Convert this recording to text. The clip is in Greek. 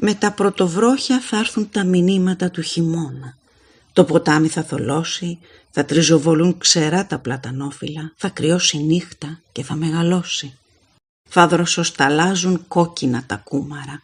Με τα πρωτοβρόχια θα έρθουν τα μηνύματα του χειμώνα. Το ποτάμι θα θολώσει, θα τριζοβολούν ξερά τα πλατανόφυλλα, θα κρυώσει νύχτα και θα μεγαλώσει. Θα δροσοσταλάζουν κόκκινα τα κούμαρα